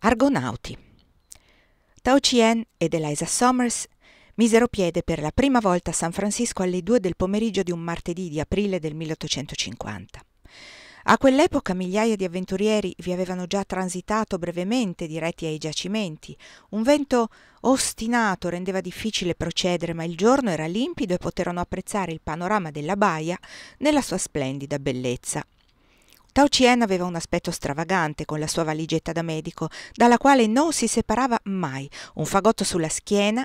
Argonauti. Tao Chien ed Eliza Somers misero piede per la prima volta a San Francisco alle 2 del pomeriggio di un martedì di aprile del 1850. A quell'epoca migliaia di avventurieri vi avevano già transitato brevemente diretti ai giacimenti. Un vento ostinato rendeva difficile procedere, ma il giorno era limpido e poterono apprezzare il panorama della baia nella sua splendida bellezza. Tao Chien aveva un aspetto stravagante con la sua valigetta da medico, dalla quale non si separava mai, un fagotto sulla schiena,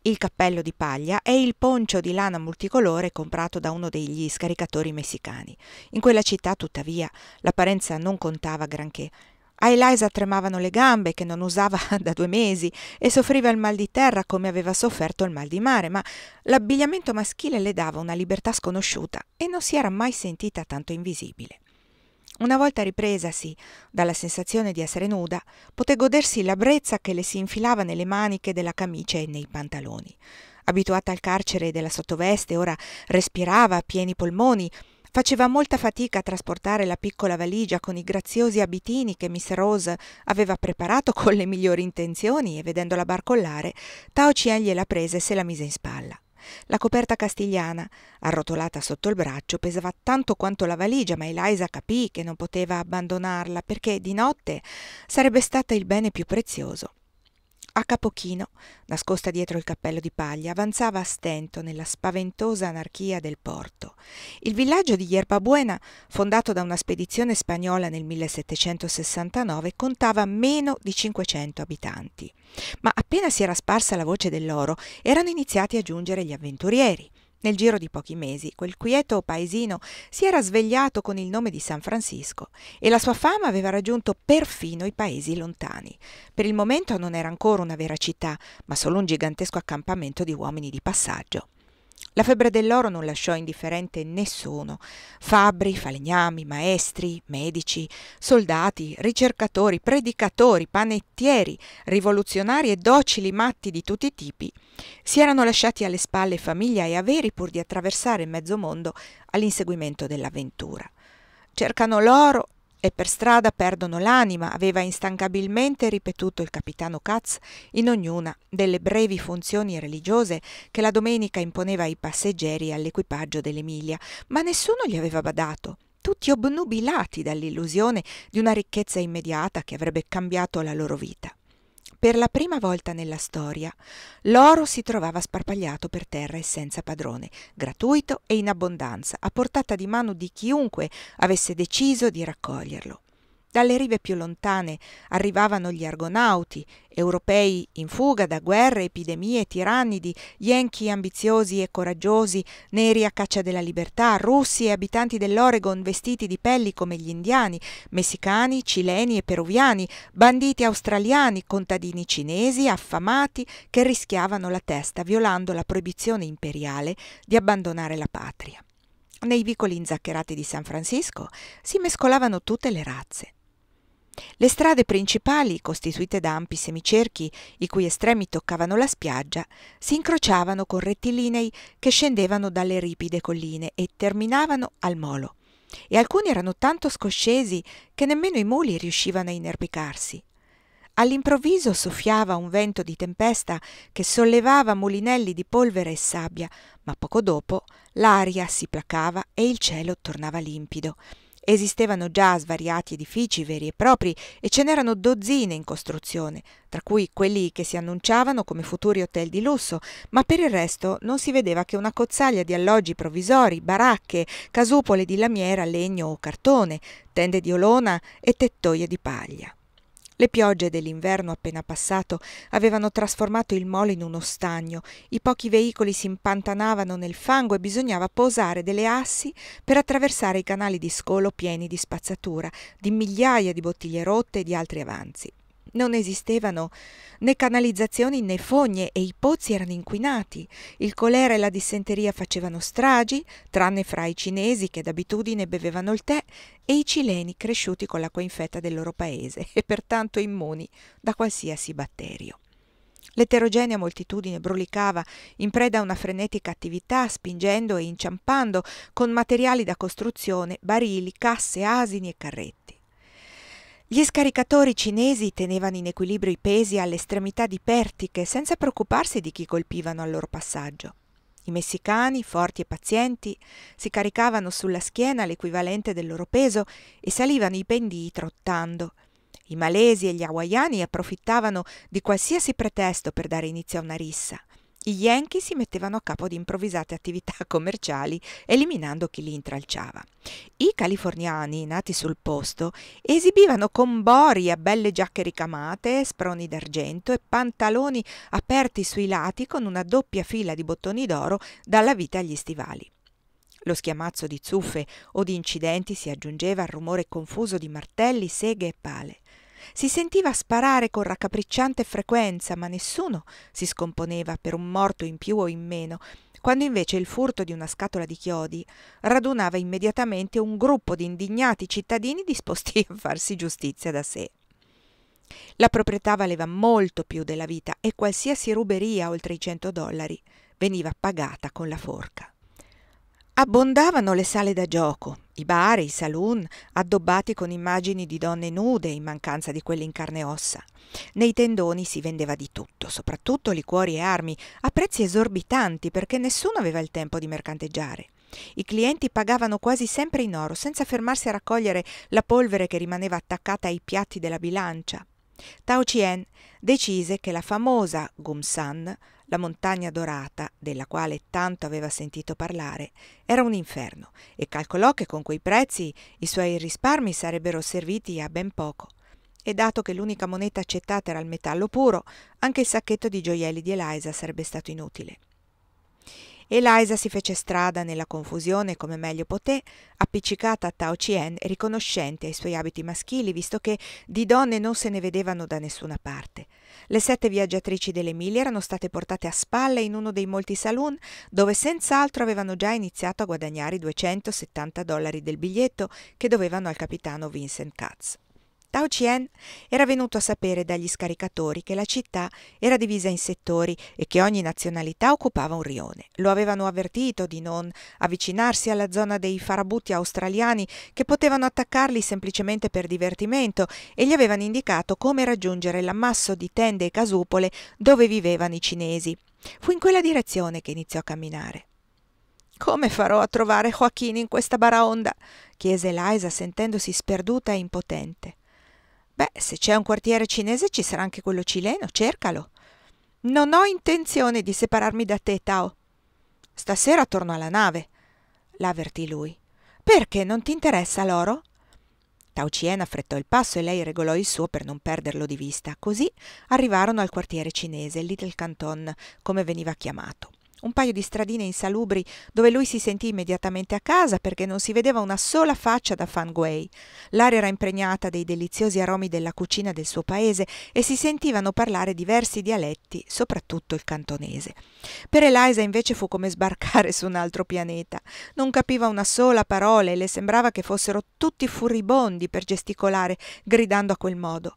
il cappello di paglia e il poncio di lana multicolore comprato da uno degli scaricatori messicani. In quella città, tuttavia, l'apparenza non contava granché. A Eliza tremavano le gambe che non usava da due mesi e soffriva il mal di terra come aveva sofferto il mal di mare, ma l'abbigliamento maschile le dava una libertà sconosciuta e non si era mai sentita tanto invisibile. Una volta ripresasi dalla sensazione di essere nuda, poté godersi la brezza che le si infilava nelle maniche della camicia e nei pantaloni. Abituata al carcere della sottoveste, ora respirava a pieni polmoni, Faceva molta fatica a trasportare la piccola valigia con i graziosi abitini che Miss Rose aveva preparato con le migliori intenzioni e vedendola barcollare, Tao Chien gliela prese e se la mise in spalla. La coperta castigliana, arrotolata sotto il braccio, pesava tanto quanto la valigia, ma Eliza capì che non poteva abbandonarla perché di notte sarebbe stata il bene più prezioso. A capochino, nascosta dietro il cappello di paglia, avanzava a stento nella spaventosa anarchia del porto. Il villaggio di Yerbabuena, fondato da una spedizione spagnola nel 1769, contava meno di 500 abitanti. Ma appena si era sparsa la voce dell'oro, erano iniziati a giungere gli avventurieri. Nel giro di pochi mesi quel quieto paesino si era svegliato con il nome di San Francisco e la sua fama aveva raggiunto perfino i paesi lontani. Per il momento non era ancora una vera città, ma solo un gigantesco accampamento di uomini di passaggio. La febbre dell'oro non lasciò indifferente nessuno. Fabbri, falegnami, maestri, medici, soldati, ricercatori, predicatori, panettieri, rivoluzionari e docili matti di tutti i tipi si erano lasciati alle spalle famiglia e averi pur di attraversare mezzo mondo all'inseguimento dell'avventura. Cercano l'oro e per strada perdono l'anima, aveva instancabilmente ripetuto il capitano Katz in ognuna delle brevi funzioni religiose che la domenica imponeva ai passeggeri e all'equipaggio dell'Emilia, ma nessuno gli aveva badato tutti obnubilati dall'illusione di una ricchezza immediata che avrebbe cambiato la loro vita. Per la prima volta nella storia, l'oro si trovava sparpagliato per terra e senza padrone, gratuito e in abbondanza, a portata di mano di chiunque avesse deciso di raccoglierlo. Dalle rive più lontane arrivavano gli argonauti, europei in fuga da guerre, epidemie, tirannidi, yankee ambiziosi e coraggiosi, neri a caccia della libertà, russi e abitanti dell'Oregon vestiti di pelli come gli indiani, messicani, cileni e peruviani, banditi australiani, contadini cinesi affamati che rischiavano la testa violando la proibizione imperiale di abbandonare la patria. Nei vicoli inzaccherati di San Francisco si mescolavano tutte le razze. Le strade principali, costituite da ampi semicerchi i cui estremi toccavano la spiaggia, si incrociavano con rettilinei che scendevano dalle ripide colline e terminavano al molo. E alcuni erano tanto scoscesi che nemmeno i muli riuscivano a inerpicarsi. All'improvviso soffiava un vento di tempesta che sollevava mulinelli di polvere e sabbia, ma poco dopo l'aria si placava e il cielo tornava limpido Esistevano già svariati edifici veri e propri e ce n'erano dozzine in costruzione, tra cui quelli che si annunciavano come futuri hotel di lusso, ma per il resto non si vedeva che una cozzaglia di alloggi provvisori, baracche, casupole di lamiera, legno o cartone, tende di olona e tettoie di paglia. Le piogge dell'inverno appena passato avevano trasformato il molo in uno stagno, i pochi veicoli si impantanavano nel fango e bisognava posare delle assi per attraversare i canali di scolo pieni di spazzatura, di migliaia di bottiglie rotte e di altri avanzi. Non esistevano né canalizzazioni né fogne e i pozzi erano inquinati. Il colera e la dissenteria facevano stragi, tranne fra i cinesi che d'abitudine bevevano il tè e i cileni cresciuti con l'acqua infetta del loro paese e pertanto immuni da qualsiasi batterio. L'eterogenea moltitudine brulicava in preda a una frenetica attività, spingendo e inciampando con materiali da costruzione, barili, casse, asini e carretti. Gli scaricatori cinesi tenevano in equilibrio i pesi alle estremità di pertiche senza preoccuparsi di chi colpivano al loro passaggio. I messicani, forti e pazienti, si caricavano sulla schiena l'equivalente del loro peso e salivano i pendii trottando. I malesi e gli hawaiani approfittavano di qualsiasi pretesto per dare inizio a una rissa. Gli Yankee si mettevano a capo di improvvisate attività commerciali, eliminando chi li intralciava. I californiani, nati sul posto, esibivano con boria belle giacche ricamate, sproni d'argento e pantaloni aperti sui lati con una doppia fila di bottoni d'oro dalla vita agli stivali. Lo schiamazzo di zuffe o di incidenti si aggiungeva al rumore confuso di martelli, seghe e pale. Si sentiva sparare con raccapricciante frequenza, ma nessuno si scomponeva per un morto in più o in meno, quando invece il furto di una scatola di chiodi radunava immediatamente un gruppo di indignati cittadini disposti a farsi giustizia da sé. La proprietà valeva molto più della vita e qualsiasi ruberia oltre i 100 dollari veniva pagata con la forca. Abbondavano le sale da gioco, i bar, i saloon, addobbati con immagini di donne nude in mancanza di quelle in carne e ossa. Nei tendoni si vendeva di tutto, soprattutto liquori e armi, a prezzi esorbitanti perché nessuno aveva il tempo di mercanteggiare. I clienti pagavano quasi sempre in oro, senza fermarsi a raccogliere la polvere che rimaneva attaccata ai piatti della bilancia. Tao Chien decise che la famosa Gumsan la montagna dorata, della quale tanto aveva sentito parlare, era un inferno e calcolò che con quei prezzi i suoi risparmi sarebbero serviti a ben poco. E dato che l'unica moneta accettata era il metallo puro, anche il sacchetto di gioielli di Eliza sarebbe stato inutile. Eliza si fece strada nella confusione come meglio poté, appiccicata a Tao Chien riconoscente ai suoi abiti maschili, visto che di donne non se ne vedevano da nessuna parte. Le sette viaggiatrici dell'Emilia erano state portate a spalle in uno dei molti saloon, dove senz'altro avevano già iniziato a guadagnare i 270 dollari del biglietto che dovevano al capitano Vincent Katz. Tao Chien era venuto a sapere dagli scaricatori che la città era divisa in settori e che ogni nazionalità occupava un rione. Lo avevano avvertito di non avvicinarsi alla zona dei farabutti australiani che potevano attaccarli semplicemente per divertimento e gli avevano indicato come raggiungere l'ammasso di tende e casupole dove vivevano i cinesi. Fu in quella direzione che iniziò a camminare. Come farò a trovare Joachini in questa baraonda? chiese Eliza sentendosi sperduta e impotente. Beh, se c'è un quartiere cinese ci sarà anche quello cileno, cercalo. Non ho intenzione di separarmi da te, Tao. Stasera torno alla nave, l'avvertì lui. Perché non ti interessa l'oro? Tao Cien affrettò il passo e lei regolò il suo per non perderlo di vista. Così arrivarono al quartiere cinese, Little Canton, come veniva chiamato un paio di stradine insalubri dove lui si sentì immediatamente a casa perché non si vedeva una sola faccia da Fanguei. L'aria era impregnata dei deliziosi aromi della cucina del suo paese e si sentivano parlare diversi dialetti, soprattutto il cantonese. Per Eliza invece fu come sbarcare su un altro pianeta. Non capiva una sola parola e le sembrava che fossero tutti furibondi per gesticolare, gridando a quel modo.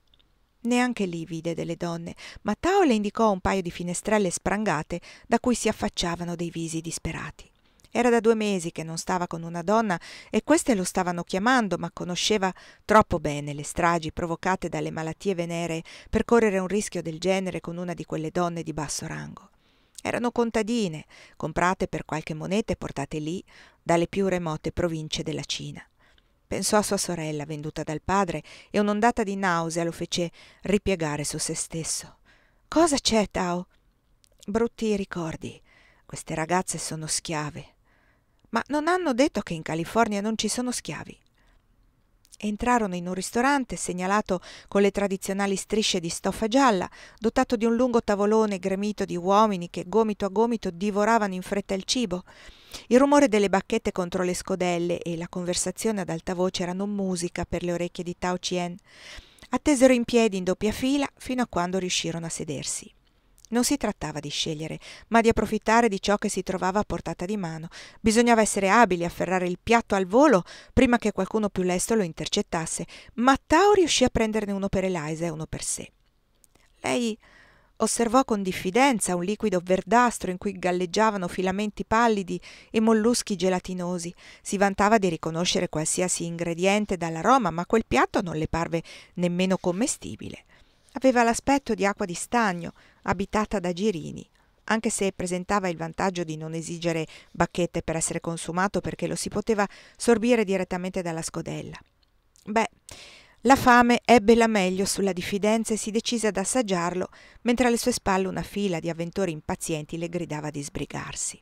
Neanche lì vide delle donne, ma Tao le indicò un paio di finestrelle sprangate da cui si affacciavano dei visi disperati. Era da due mesi che non stava con una donna e queste lo stavano chiamando, ma conosceva troppo bene le stragi provocate dalle malattie venere per correre un rischio del genere con una di quelle donne di basso rango. Erano contadine, comprate per qualche moneta e portate lì dalle più remote province della Cina. Pensò a sua sorella venduta dal padre e un'ondata di nausea lo fece ripiegare su se stesso. Cosa c'è, Tao? Brutti ricordi. Queste ragazze sono schiave. Ma non hanno detto che in California non ci sono schiavi. Entrarono in un ristorante segnalato con le tradizionali strisce di stoffa gialla, dotato di un lungo tavolone gremito di uomini che gomito a gomito divoravano in fretta il cibo. Il rumore delle bacchette contro le scodelle e la conversazione ad alta voce erano musica per le orecchie di Tao Chien. Attesero in piedi in doppia fila fino a quando riuscirono a sedersi. Non si trattava di scegliere, ma di approfittare di ciò che si trovava a portata di mano. Bisognava essere abili a afferrare il piatto al volo prima che qualcuno più lesto lo intercettasse, ma Tao riuscì a prenderne uno per Eliza e uno per sé. Lei Osservò con diffidenza un liquido verdastro in cui galleggiavano filamenti pallidi e molluschi gelatinosi. Si vantava di riconoscere qualsiasi ingrediente dall'aroma, ma quel piatto non le parve nemmeno commestibile. Aveva l'aspetto di acqua di stagno, abitata da girini, anche se presentava il vantaggio di non esigere bacchette per essere consumato perché lo si poteva sorbire direttamente dalla scodella. Beh, la fame ebbe la meglio sulla diffidenza e si decise ad assaggiarlo, mentre alle sue spalle una fila di avventori impazienti le gridava di sbrigarsi.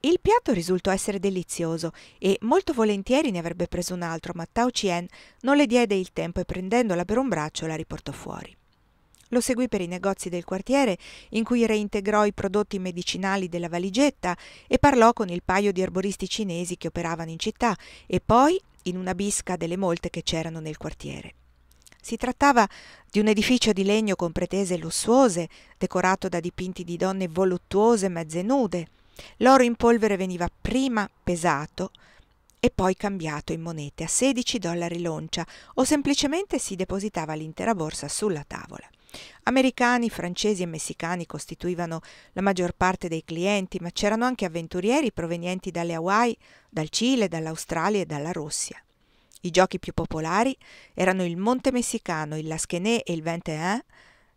Il piatto risultò essere delizioso e molto volentieri ne avrebbe preso un altro, ma Tao Chien non le diede il tempo e prendendola per un braccio la riportò fuori. Lo seguì per i negozi del quartiere, in cui reintegrò i prodotti medicinali della valigetta e parlò con il paio di erboristi cinesi che operavano in città e poi in una bisca delle molte che c'erano nel quartiere. Si trattava di un edificio di legno con pretese lussuose, decorato da dipinti di donne voluttuose mezze nude. L'oro in polvere veniva prima pesato e poi cambiato in monete a 16 dollari l'oncia o semplicemente si depositava l'intera borsa sulla tavola. Americani, francesi e messicani costituivano la maggior parte dei clienti, ma c'erano anche avventurieri provenienti dalle Hawaii, dal Cile, dall'Australia e dalla Russia. I giochi più popolari erano il Monte Messicano, il Laschené e il 21,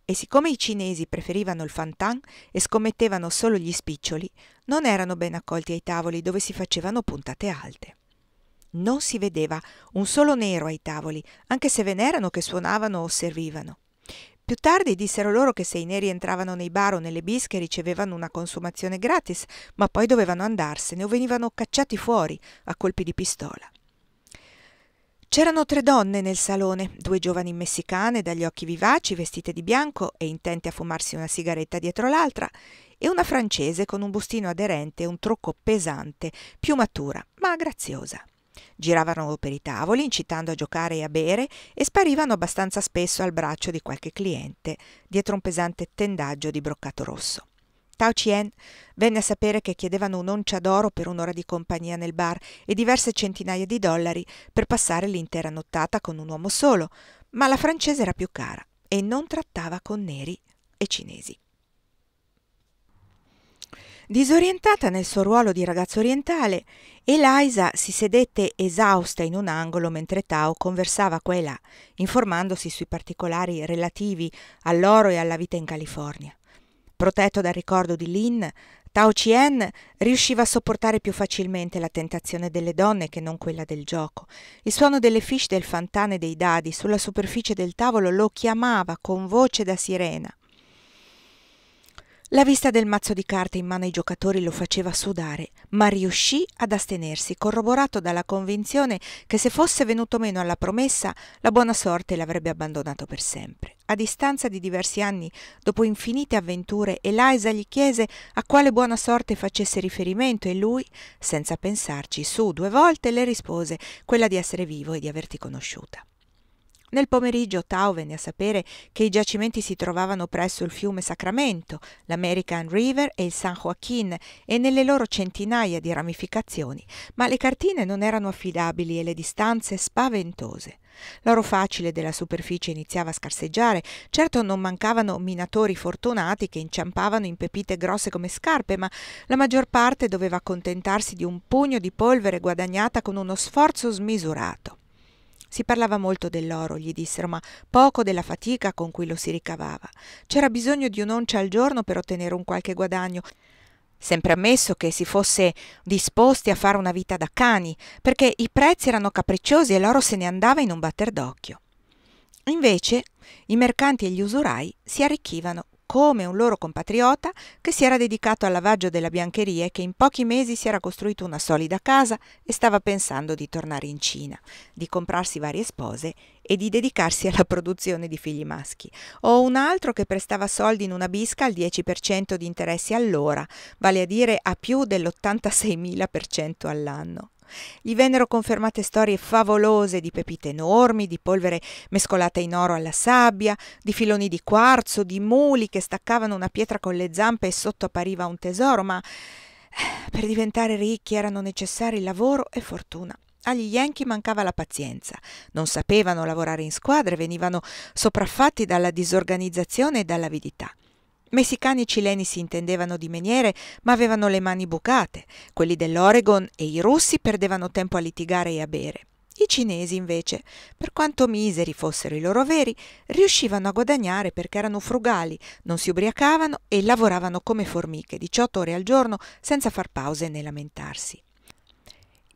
e siccome i cinesi preferivano il fantan e scommettevano solo gli spiccioli, non erano ben accolti ai tavoli dove si facevano puntate alte. Non si vedeva un solo nero ai tavoli, anche se ve n'erano che suonavano o servivano. Più tardi dissero loro che se i neri entravano nei bar o nelle bische ricevevano una consumazione gratis, ma poi dovevano andarsene o venivano cacciati fuori a colpi di pistola. C'erano tre donne nel salone, due giovani messicane dagli occhi vivaci, vestite di bianco e intente a fumarsi una sigaretta dietro l'altra, e una francese con un bustino aderente e un trucco pesante, più matura, ma graziosa. Giravano per i tavoli, incitando a giocare e a bere, e sparivano abbastanza spesso al braccio di qualche cliente, dietro un pesante tendaggio di broccato rosso. Tao Chien venne a sapere che chiedevano un'oncia d'oro per un'ora di compagnia nel bar e diverse centinaia di dollari per passare l'intera nottata con un uomo solo, ma la francese era più cara e non trattava con neri e cinesi. Disorientata nel suo ruolo di ragazza orientale, Eliza si sedette esausta in un angolo mentre Tao conversava qua e là, informandosi sui particolari relativi all'oro e alla vita in California. Protetto dal ricordo di Lin, Tao Chien riusciva a sopportare più facilmente la tentazione delle donne che non quella del gioco. Il suono delle fish del fantane dei dadi sulla superficie del tavolo lo chiamava con voce da sirena. La vista del mazzo di carte in mano ai giocatori lo faceva sudare, ma riuscì ad astenersi, corroborato dalla convinzione che se fosse venuto meno alla promessa, la buona sorte l'avrebbe abbandonato per sempre. A distanza di diversi anni, dopo infinite avventure, Eliza gli chiese a quale buona sorte facesse riferimento e lui, senza pensarci, su due volte le rispose quella di essere vivo e di averti conosciuta. Nel pomeriggio Tao venne a sapere che i giacimenti si trovavano presso il fiume Sacramento, l'American River e il San Joaquin e nelle loro centinaia di ramificazioni, ma le cartine non erano affidabili e le distanze spaventose. L'oro facile della superficie iniziava a scarseggiare, certo non mancavano minatori fortunati che inciampavano in pepite grosse come scarpe, ma la maggior parte doveva accontentarsi di un pugno di polvere guadagnata con uno sforzo smisurato. Si parlava molto dell'oro, gli dissero, ma poco della fatica con cui lo si ricavava. C'era bisogno di un'oncia al giorno per ottenere un qualche guadagno. Sempre ammesso che si fosse disposti a fare una vita da cani, perché i prezzi erano capricciosi e l'oro se ne andava in un batter d'occhio. Invece i mercanti e gli usurai si arricchivano come un loro compatriota che si era dedicato al lavaggio della biancheria e che in pochi mesi si era costruito una solida casa e stava pensando di tornare in Cina, di comprarsi varie spose e di dedicarsi alla produzione di figli maschi. O un altro che prestava soldi in una bisca al 10% di interessi all'ora, vale a dire a più dell'86.000% all'anno. Gli vennero confermate storie favolose di pepite enormi, di polvere mescolata in oro alla sabbia, di filoni di quarzo, di muli che staccavano una pietra con le zampe e sotto appariva un tesoro, ma eh, per diventare ricchi erano necessari lavoro e fortuna. Agli Yankee mancava la pazienza, non sapevano lavorare in squadra e venivano sopraffatti dalla disorganizzazione e dall'avidità. Messicani e cileni si intendevano di meniere, ma avevano le mani bucate. Quelli dell'Oregon e i russi perdevano tempo a litigare e a bere. I cinesi, invece, per quanto miseri fossero i loro veri, riuscivano a guadagnare perché erano frugali, non si ubriacavano e lavoravano come formiche 18 ore al giorno senza far pause né lamentarsi.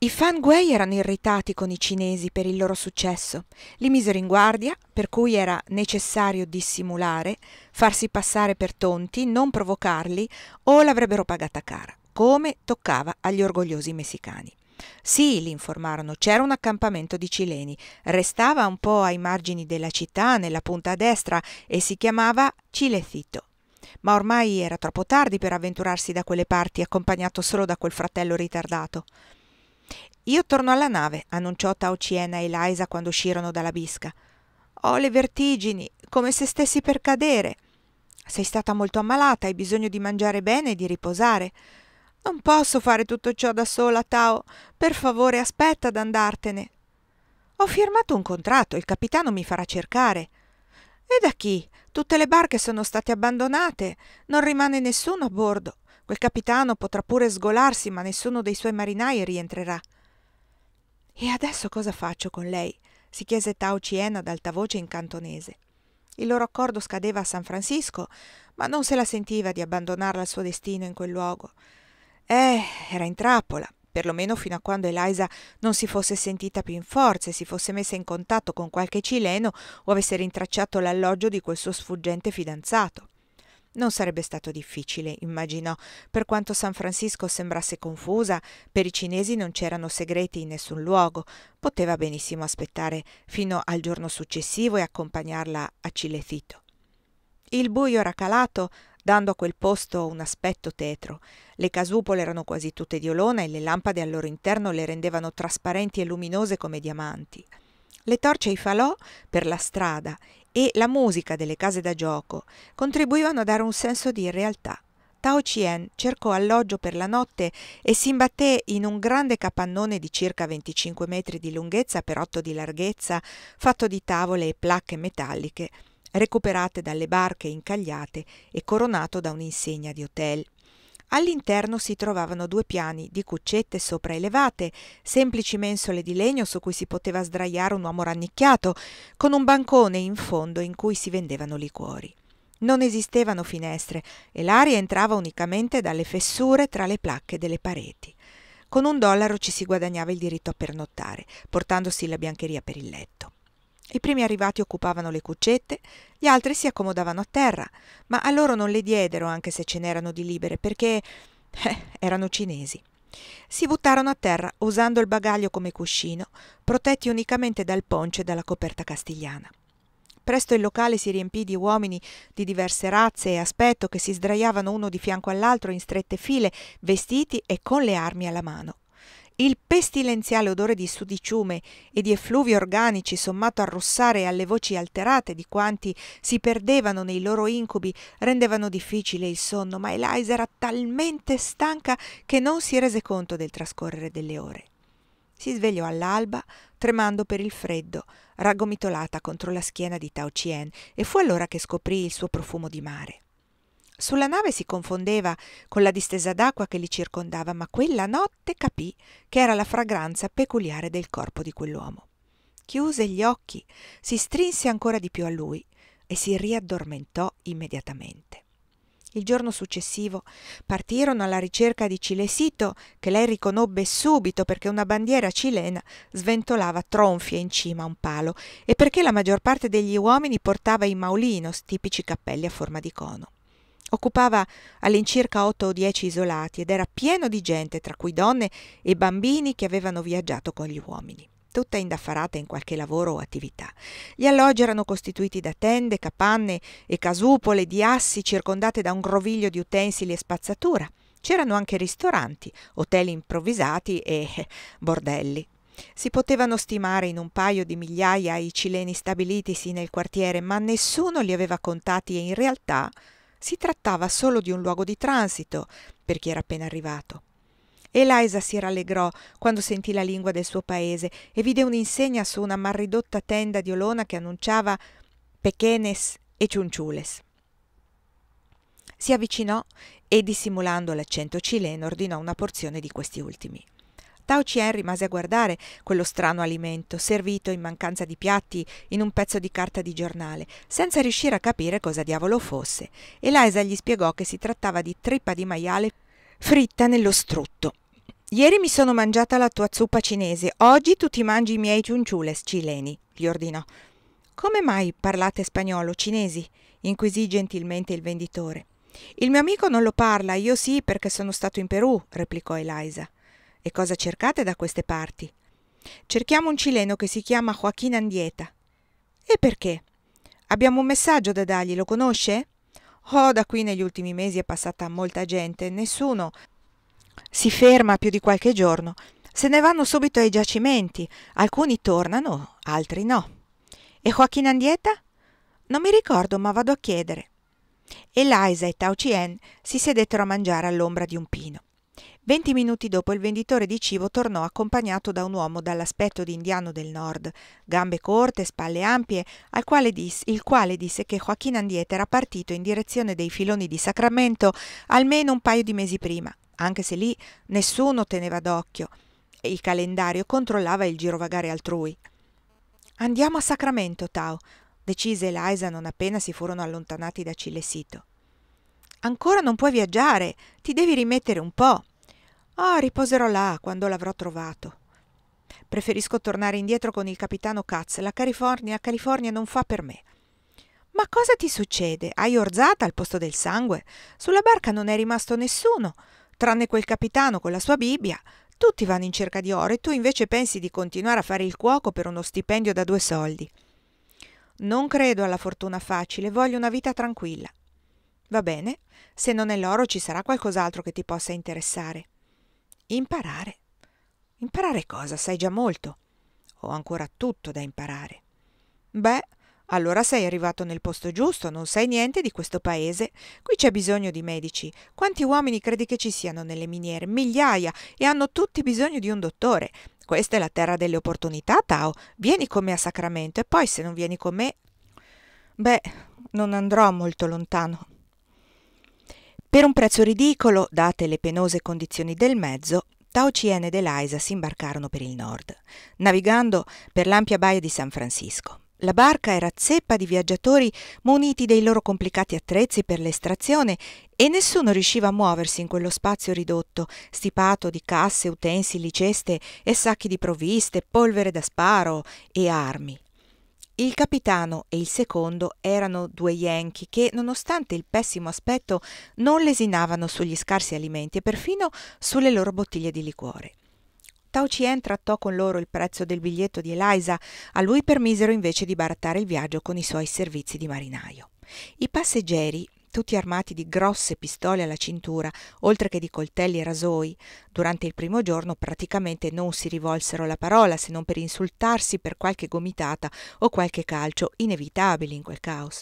I fan Guay erano irritati con i cinesi per il loro successo, li misero in guardia, per cui era necessario dissimulare, farsi passare per tonti, non provocarli o l'avrebbero pagata cara, come toccava agli orgogliosi messicani. Sì, li informarono, c'era un accampamento di cileni, restava un po' ai margini della città, nella punta a destra, e si chiamava Cilecito ma ormai era troppo tardi per avventurarsi da quelle parti accompagnato solo da quel fratello ritardato. Io torno alla nave, annunciò Tao Chien a Eliza quando uscirono dalla bisca. Ho le vertigini, come se stessi per cadere. Sei stata molto ammalata, hai bisogno di mangiare bene e di riposare. Non posso fare tutto ciò da sola, Tao. Per favore, aspetta ad andartene. Ho firmato un contratto, il capitano mi farà cercare. E da chi? Tutte le barche sono state abbandonate, non rimane nessuno a bordo. Quel capitano potrà pure sgolarsi, ma nessuno dei suoi marinai rientrerà. E adesso cosa faccio con lei? si chiese Tao Chien ad alta voce in cantonese. Il loro accordo scadeva a San Francisco, ma non se la sentiva di abbandonarla al suo destino in quel luogo. Eh, era in trappola, perlomeno fino a quando Eliza non si fosse sentita più in forza e si fosse messa in contatto con qualche cileno o avesse rintracciato l'alloggio di quel suo sfuggente fidanzato. Non sarebbe stato difficile, immaginò, per quanto San Francisco sembrasse confusa, per i cinesi non c'erano segreti in nessun luogo, poteva benissimo aspettare fino al giorno successivo e accompagnarla a Cilecito. Il buio era calato, dando a quel posto un aspetto tetro. Le casupole erano quasi tutte di olona e le lampade al loro interno le rendevano trasparenti e luminose come diamanti. Le torce e i falò per la strada e la musica delle case da gioco contribuivano a dare un senso di realtà. Tao Chien cercò alloggio per la notte e si imbatté in un grande capannone di circa 25 metri di lunghezza per 8 di larghezza, fatto di tavole e placche metalliche recuperate dalle barche incagliate e coronato da un'insegna di hotel. All'interno si trovavano due piani di cuccette sopraelevate, semplici mensole di legno su cui si poteva sdraiare un uomo rannicchiato, con un bancone in fondo in cui si vendevano liquori. Non esistevano finestre e l'aria entrava unicamente dalle fessure tra le placche delle pareti. Con un dollaro ci si guadagnava il diritto a pernottare, portandosi la biancheria per il letto. I primi arrivati occupavano le cuccette, gli altri si accomodavano a terra, ma a loro non le diedero anche se ce n'erano di libere, perché eh, erano cinesi. Si buttarono a terra usando il bagaglio come cuscino, protetti unicamente dal ponce e dalla coperta castigliana. Presto il locale si riempì di uomini di diverse razze e aspetto che si sdraiavano uno di fianco all'altro in strette file, vestiti e con le armi alla mano il pestilenziale odore di sudiciume e di effluvi organici sommato a russare e alle voci alterate di quanti si perdevano nei loro incubi rendevano difficile il sonno, ma Eliza era talmente stanca che non si rese conto del trascorrere delle ore. Si svegliò all'alba, tremando per il freddo, raggomitolata contro la schiena di Tao Chien, e fu allora che scoprì il suo profumo di mare. Sulla nave si confondeva con la distesa d'acqua che li circondava, ma quella notte capì che era la fragranza peculiare del corpo di quell'uomo. Chiuse gli occhi, si strinse ancora di più a lui e si riaddormentò immediatamente. Il giorno successivo partirono alla ricerca di Cilesito, che lei riconobbe subito perché una bandiera cilena sventolava tronfia in cima a un palo e perché la maggior parte degli uomini portava i maulinos, tipici cappelli a forma di cono. Occupava all'incirca 8 o 10 isolati ed era pieno di gente, tra cui donne e bambini che avevano viaggiato con gli uomini tutta indaffarata in qualche lavoro o attività. Gli alloggi erano costituiti da tende, capanne e casupole di assi circondate da un groviglio di utensili e spazzatura. C'erano anche ristoranti, hotel improvvisati e bordelli. Si potevano stimare in un paio di migliaia i cileni stabilitisi nel quartiere, ma nessuno li aveva contati e in realtà si trattava solo di un luogo di transito per chi era appena arrivato. Eliza si rallegrò quando sentì la lingua del suo paese e vide un'insegna su una marridotta tenda di olona che annunciava pechenes e ciunciules. Si avvicinò e, dissimulando l'accento cileno, ordinò una porzione di questi ultimi. Tao Chien rimase a guardare quello strano alimento, servito in mancanza di piatti in un pezzo di carta di giornale, senza riuscire a capire cosa diavolo fosse. Eliza gli spiegò che si trattava di trippa di maiale fritta nello strutto. Ieri mi sono mangiata la tua zuppa cinese, oggi tu ti mangi i miei ciunciules cileni, gli ordinò. Come mai parlate spagnolo, cinesi? inquisì gentilmente il venditore. Il mio amico non lo parla, io sì perché sono stato in Perù, replicò Eliza. E cosa cercate da queste parti? Cerchiamo un cileno che si chiama Joaquín Andieta. E perché? Abbiamo un messaggio da dargli, lo conosce? Oh, da qui negli ultimi mesi è passata molta gente, nessuno si ferma più di qualche giorno. Se ne vanno subito ai giacimenti, alcuni tornano, altri no. E Joaquin Andieta? Non mi ricordo, ma vado a chiedere. Eliza e Tao Chien si sedettero a mangiare all'ombra di un pino. Venti minuti dopo il venditore di cibo tornò accompagnato da un uomo dall'aspetto di indiano del nord, gambe corte, spalle ampie, quale disse, il quale disse che Joaquin Andieta era partito in direzione dei filoni di Sacramento almeno un paio di mesi prima, anche se lì nessuno teneva d'occhio e il calendario controllava il girovagare altrui. Andiamo a Sacramento, Tao, decise Eliza non appena si furono allontanati da Cilesito. Ancora non puoi viaggiare, ti devi rimettere un po'. Ah, riposerò là quando l'avrò trovato. Preferisco tornare indietro con il capitano Katz. La California, California non fa per me. Ma cosa ti succede? Hai orzata al posto del sangue? Sulla barca non è rimasto nessuno, tranne quel capitano con la sua Bibbia. Tutti vanno in cerca di oro e tu invece pensi di continuare a fare il cuoco per uno stipendio da due soldi. Non credo alla fortuna facile, voglio una vita tranquilla. Va bene, se non è l'oro ci sarà qualcos'altro che ti possa interessare. Imparare. Imparare cosa? Sai già molto. Ho ancora tutto da imparare. Beh, allora sei arrivato nel posto giusto, non sai niente di questo paese. Qui c'è bisogno di medici. Quanti uomini credi che ci siano nelle miniere? Migliaia e hanno tutti bisogno di un dottore. Questa è la terra delle opportunità, Tao. Vieni con me a Sacramento e poi se non vieni con me... Beh, non andrò molto lontano. Per un prezzo ridicolo, date le penose condizioni del mezzo, Tao Taucien ed Eliza si imbarcarono per il nord, navigando per l'ampia baia di San Francisco. La barca era zeppa di viaggiatori muniti dei loro complicati attrezzi per l'estrazione e nessuno riusciva a muoversi in quello spazio ridotto, stipato di casse, utensili, ceste e sacchi di provviste, polvere da sparo e armi. Il capitano e il secondo erano due Yankee che, nonostante il pessimo aspetto, non lesinavano sugli scarsi alimenti e perfino sulle loro bottiglie di liquore. Tao Chien trattò con loro il prezzo del biglietto di Eliza, a lui permisero invece di barattare il viaggio con i suoi servizi di marinaio. I passeggeri, tutti armati di grosse pistole alla cintura, oltre che di coltelli e rasoi. Durante il primo giorno praticamente non si rivolsero la parola se non per insultarsi per qualche gomitata o qualche calcio, inevitabili in quel caos.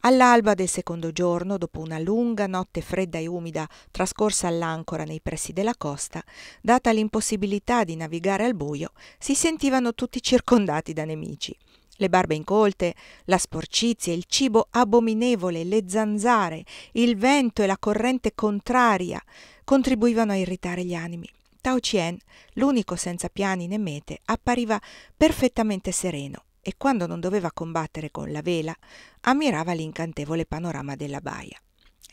All'alba del secondo giorno, dopo una lunga notte fredda e umida trascorsa all'ancora nei pressi della costa, data l'impossibilità di navigare al buio, si sentivano tutti circondati da nemici le barbe incolte, la sporcizia, il cibo abominevole, le zanzare, il vento e la corrente contraria contribuivano a irritare gli animi. Tao Chien, l'unico senza piani né mete, appariva perfettamente sereno e quando non doveva combattere con la vela, ammirava l'incantevole panorama della baia.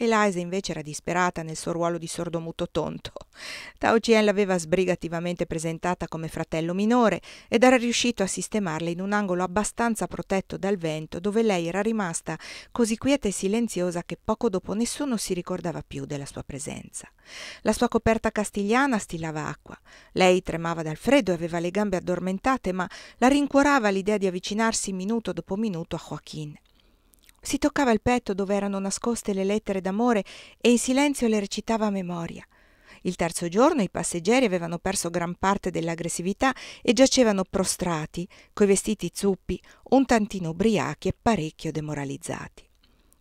Eliza invece era disperata nel suo ruolo di sordomuto tonto. Tao Chien l'aveva sbrigativamente presentata come fratello minore ed era riuscito a sistemarla in un angolo abbastanza protetto dal vento dove lei era rimasta così quieta e silenziosa che poco dopo nessuno si ricordava più della sua presenza. La sua coperta castigliana stillava acqua. Lei tremava dal freddo e aveva le gambe addormentate, ma la rincuorava l'idea di avvicinarsi minuto dopo minuto a Joaquin. Si toccava il petto dove erano nascoste le lettere d'amore e in silenzio le recitava a memoria. Il terzo giorno i passeggeri avevano perso gran parte dell'aggressività e giacevano prostrati, coi vestiti zuppi, un tantino ubriachi e parecchio demoralizzati.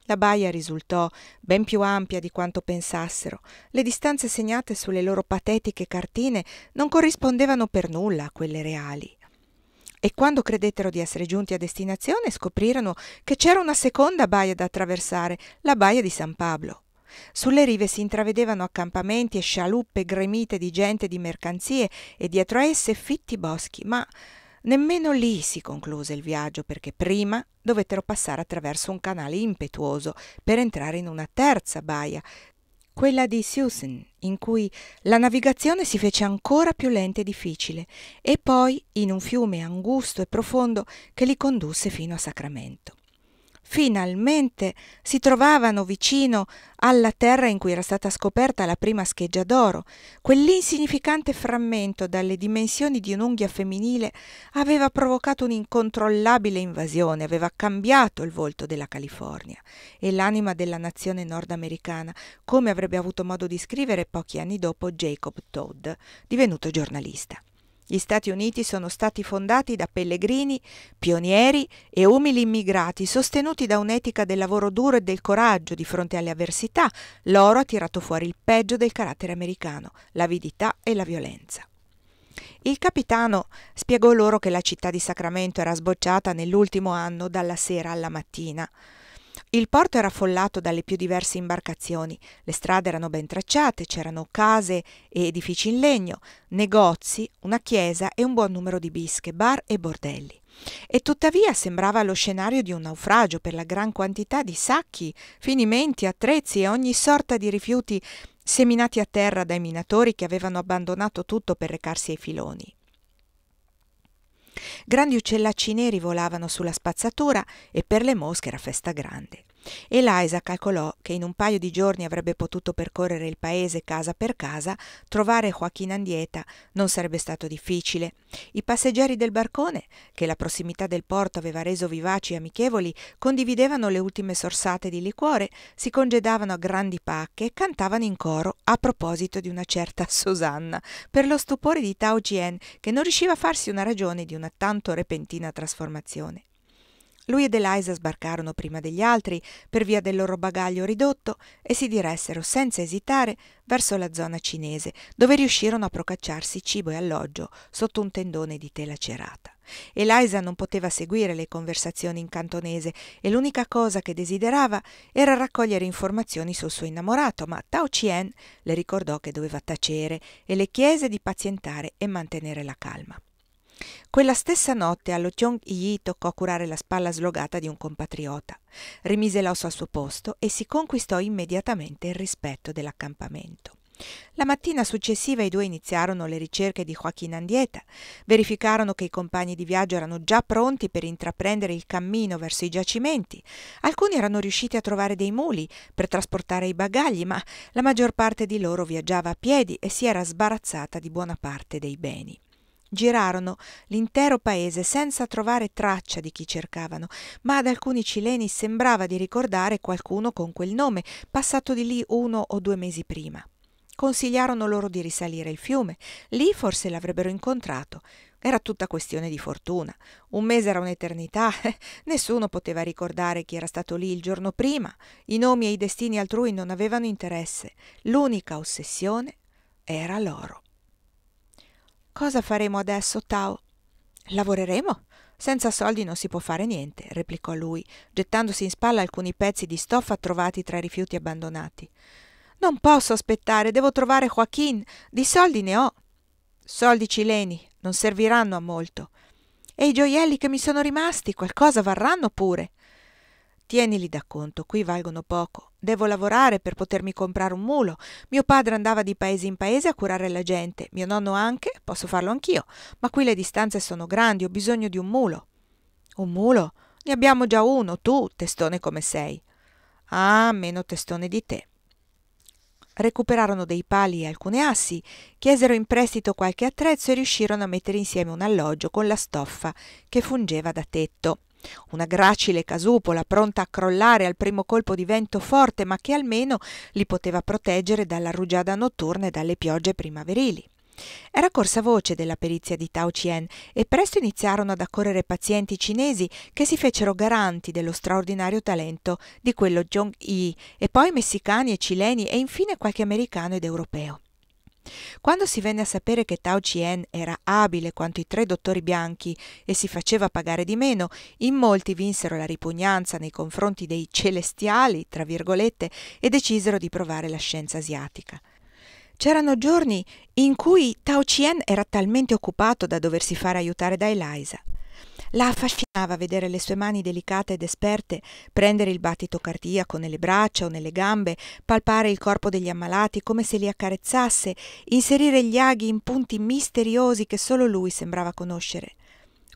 La baia risultò ben più ampia di quanto pensassero. Le distanze segnate sulle loro patetiche cartine non corrispondevano per nulla a quelle reali. E quando credettero di essere giunti a destinazione scoprirono che c'era una seconda baia da attraversare, la baia di San Pablo. Sulle rive si intravedevano accampamenti e scialuppe gremite di gente e di mercanzie e dietro a esse fitti boschi, ma nemmeno lì si concluse il viaggio perché prima dovettero passare attraverso un canale impetuoso per entrare in una terza baia quella di Susan, in cui la navigazione si fece ancora più lenta e difficile, e poi in un fiume angusto e profondo che li condusse fino a Sacramento. Finalmente si trovavano vicino alla terra in cui era stata scoperta la prima scheggia d'oro. Quell'insignificante frammento dalle dimensioni di un'unghia femminile aveva provocato un'incontrollabile invasione, aveva cambiato il volto della California e l'anima della nazione nordamericana, come avrebbe avuto modo di scrivere pochi anni dopo Jacob Todd, divenuto giornalista. Gli Stati Uniti sono stati fondati da pellegrini, pionieri e umili immigrati, sostenuti da un'etica del lavoro duro e del coraggio di fronte alle avversità. L'oro ha tirato fuori il peggio del carattere americano, l'avidità e la violenza. Il capitano spiegò loro che la città di Sacramento era sbocciata nell'ultimo anno dalla sera alla mattina. Il porto era affollato dalle più diverse imbarcazioni, le strade erano ben tracciate, c'erano case e edifici in legno, negozi, una chiesa e un buon numero di bische, bar e bordelli. E tuttavia sembrava lo scenario di un naufragio per la gran quantità di sacchi, finimenti, attrezzi e ogni sorta di rifiuti seminati a terra dai minatori che avevano abbandonato tutto per recarsi ai filoni. Grandi uccellacci neri volavano sulla spazzatura e per le mosche era festa grande. Eliza calcolò che in un paio di giorni avrebbe potuto percorrere il paese casa per casa, trovare Joaquin Andieta non sarebbe stato difficile. I passeggeri del barcone, che la prossimità del porto aveva reso vivaci e amichevoli, condividevano le ultime sorsate di liquore, si congedavano a grandi pacche e cantavano in coro a proposito di una certa Susanna, per lo stupore di Tao Jien che non riusciva a farsi una ragione di una tanto repentina trasformazione. Lui ed Eliza sbarcarono prima degli altri per via del loro bagaglio ridotto e si diressero senza esitare verso la zona cinese, dove riuscirono a procacciarsi cibo e alloggio sotto un tendone di tela cerata. Eliza non poteva seguire le conversazioni in cantonese e l'unica cosa che desiderava era raccogliere informazioni sul suo innamorato, ma Tao Chien le ricordò che doveva tacere e le chiese di pazientare e mantenere la calma. Quella stessa notte allo Tiong Yi toccò curare la spalla slogata di un compatriota. Rimise l'osso al suo posto e si conquistò immediatamente il rispetto dell'accampamento. La mattina successiva i due iniziarono le ricerche di Joaquin Andieta, verificarono che i compagni di viaggio erano già pronti per intraprendere il cammino verso i giacimenti. Alcuni erano riusciti a trovare dei muli per trasportare i bagagli, ma la maggior parte di loro viaggiava a piedi e si era sbarazzata di buona parte dei beni. Girarono l'intero paese senza trovare traccia di chi cercavano, ma ad alcuni cileni sembrava di ricordare qualcuno con quel nome, passato di lì uno o due mesi prima. Consigliarono loro di risalire il fiume, lì forse l'avrebbero incontrato. Era tutta questione di fortuna. Un mese era un'eternità, nessuno poteva ricordare chi era stato lì il giorno prima, i nomi e i destini altrui non avevano interesse, l'unica ossessione era l'oro. Cosa faremo adesso, Tao? Lavoreremo? Senza soldi non si può fare niente, replicò lui, gettandosi in spalla alcuni pezzi di stoffa trovati tra i rifiuti abbandonati. Non posso aspettare, devo trovare Joaquin. Di soldi ne ho. Soldi cileni, non serviranno a molto. E i gioielli che mi sono rimasti, qualcosa varranno pure. Tienili da conto, qui valgono poco. Devo lavorare per potermi comprare un mulo. Mio padre andava di paese in paese a curare la gente, mio nonno anche, posso farlo anch'io, ma qui le distanze sono grandi, ho bisogno di un mulo. Un mulo? Ne abbiamo già uno, tu, testone come sei. Ah, meno testone di te. Recuperarono dei pali e alcune assi, chiesero in prestito qualche attrezzo e riuscirono a mettere insieme un alloggio con la stoffa che fungeva da tetto. Una gracile casupola pronta a crollare al primo colpo di vento forte, ma che almeno li poteva proteggere dalla rugiada notturna e dalle piogge primaverili. Era corsa voce della perizia di Tao Chien e presto iniziarono ad accorrere pazienti cinesi che si fecero garanti dello straordinario talento di quello Zhong Yi e poi messicani e cileni e infine qualche americano ed europeo. Quando si venne a sapere che Tao Chien era abile quanto i tre dottori bianchi e si faceva pagare di meno, in molti vinsero la ripugnanza nei confronti dei celestiali, tra virgolette, e decisero di provare la scienza asiatica. C'erano giorni in cui Tao Chien era talmente occupato da doversi fare aiutare da Eliza. La affascinava vedere le sue mani delicate ed esperte prendere il battito cardiaco nelle braccia o nelle gambe, palpare il corpo degli ammalati come se li accarezzasse, inserire gli aghi in punti misteriosi che solo lui sembrava conoscere.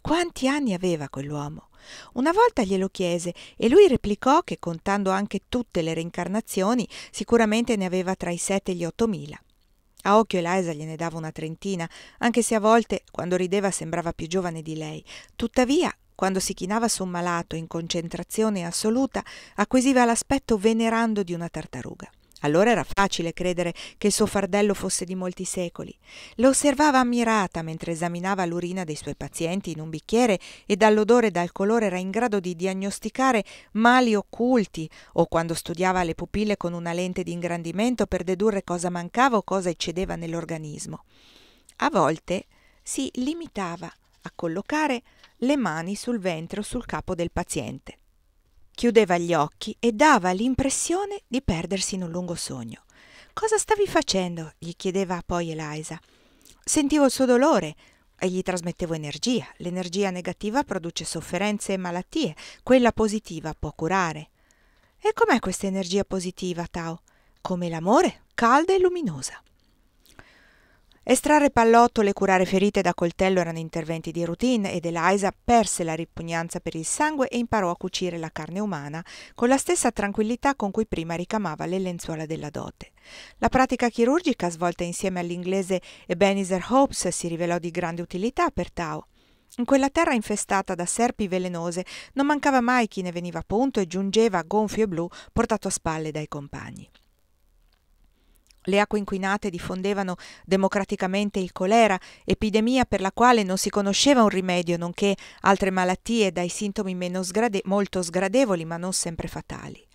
Quanti anni aveva quell'uomo? Una volta glielo chiese e lui replicò che contando anche tutte le reincarnazioni sicuramente ne aveva tra i sette e gli ottomila. A occhio Eliza gliene dava una trentina, anche se a volte, quando rideva, sembrava più giovane di lei. Tuttavia, quando si chinava su un malato in concentrazione assoluta, acquisiva l'aspetto venerando di una tartaruga. Allora era facile credere che il suo fardello fosse di molti secoli. Lo osservava ammirata mentre esaminava l'urina dei suoi pazienti in un bicchiere e dall'odore e dal colore era in grado di diagnosticare mali occulti o quando studiava le pupille con una lente di ingrandimento per dedurre cosa mancava o cosa eccedeva nell'organismo. A volte si limitava a collocare le mani sul ventre o sul capo del paziente. Chiudeva gli occhi e dava l'impressione di perdersi in un lungo sogno. Cosa stavi facendo? gli chiedeva poi Eliza. Sentivo il suo dolore e gli trasmettevo energia. L'energia negativa produce sofferenze e malattie, quella positiva può curare. E com'è questa energia positiva, Tao? Come l'amore, calda e luminosa. Estrarre pallottole e curare ferite da coltello erano interventi di routine ed Eliza perse la ripugnanza per il sangue e imparò a cucire la carne umana con la stessa tranquillità con cui prima ricamava le lenzuola della dote. La pratica chirurgica svolta insieme all'inglese Ebenezer Hopes si rivelò di grande utilità per Tao. In quella terra infestata da serpi velenose non mancava mai chi ne veniva a punto e giungeva gonfio e blu portato a spalle dai compagni. Le acque inquinate diffondevano democraticamente il colera, epidemia per la quale non si conosceva un rimedio, nonché altre malattie dai sintomi sgrade- molto sgradevoli ma non sempre fatali.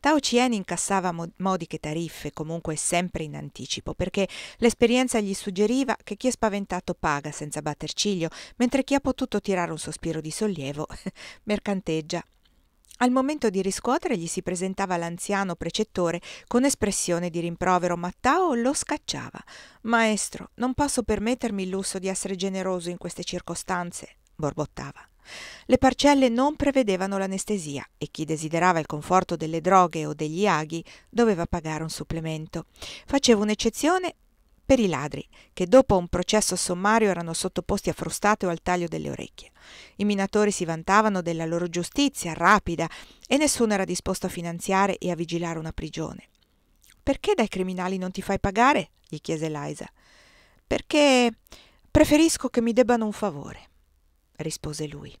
Tao Chien incassava mod- modiche tariffe, comunque sempre in anticipo, perché l'esperienza gli suggeriva che chi è spaventato paga senza batter ciglio, mentre chi ha potuto tirare un sospiro di sollievo mercanteggia. Al momento di riscuotere gli si presentava l'anziano precettore con espressione di rimprovero, Mattao lo scacciava. Maestro, non posso permettermi il lusso di essere generoso in queste circostanze, borbottava. Le parcelle non prevedevano l'anestesia e chi desiderava il conforto delle droghe o degli aghi doveva pagare un supplemento. Faceva un'eccezione per i ladri, che dopo un processo sommario erano sottoposti a frustate o al taglio delle orecchie. I minatori si vantavano della loro giustizia rapida e nessuno era disposto a finanziare e a vigilare una prigione. Perché dai criminali non ti fai pagare? gli chiese Liza. Perché preferisco che mi debbano un favore, rispose lui.